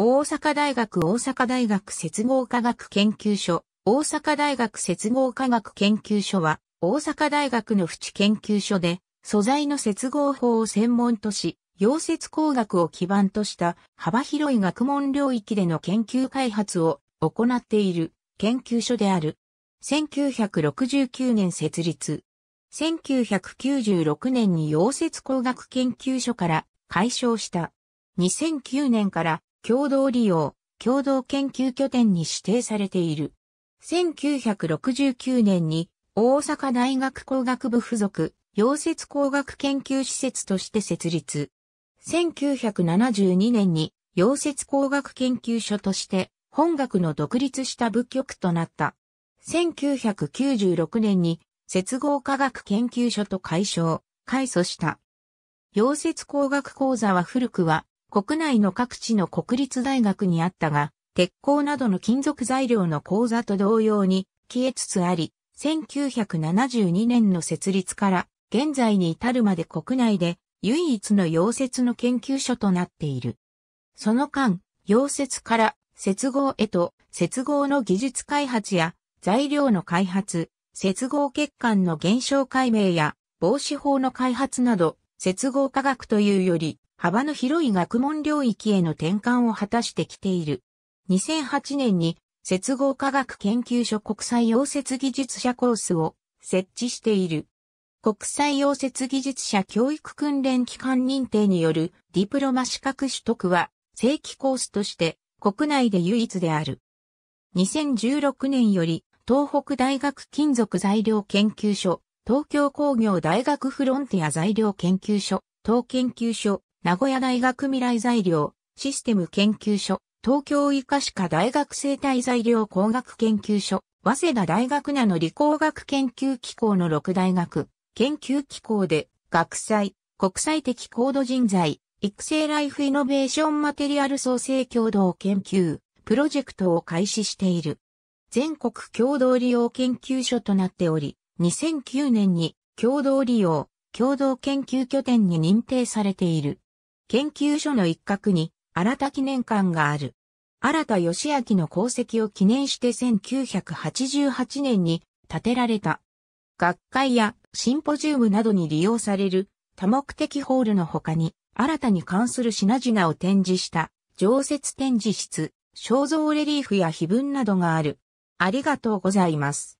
大阪大学大阪大学接合科学研究所大阪大学接合科学研究所は大阪大学の淵研究所で素材の接合法を専門とし、溶接工学を基盤とした幅広い学問領域での研究開発を行っている研究所である。1969年設立。1996年に溶接工学研究所から解消した。2009年から共同利用、共同研究拠点に指定されている。1969年に大阪大学工学部附属溶接工学研究施設として設立。1972年に溶接工学研究所として本学の独立した部局となった。1996年に接合科学研究所と解消、改組した。溶接工学講座は古くは国内の各地の国立大学にあったが、鉄鋼などの金属材料の講座と同様に消えつつあり、1972年の設立から現在に至るまで国内で唯一の溶接の研究所となっている。その間、溶接から接合へと接合の技術開発や材料の開発、接合血管の減少解明や防止法の開発など、接合科学というより幅の広い学問領域への転換を果たしてきている。2008年に接合科学研究所国際溶接技術者コースを設置している。国際溶接技術者教育訓練機関認定によるディプロマ資格取得は正規コースとして国内で唯一である。2016年より東北大学金属材料研究所、東京工業大学フロンティア材料研究所、等研究所、名古屋大学未来材料、システム研究所、東京医科歯科大学生態材料工学研究所、早稲田大学なの理工学研究機構の6大学、研究機構で、学際、国際的高度人材、育成ライフイノベーションマテリアル創生共同研究、プロジェクトを開始している。全国共同利用研究所となっており、2009年に共同利用、共同研究拠点に認定されている。研究所の一角に新田記念館がある。新田義明の功績を記念して1988年に建てられた。学会やシンポジウムなどに利用される多目的ホールの他に新たに関する品々を展示した常設展示室、肖像レリーフや碑文などがある。ありがとうございます。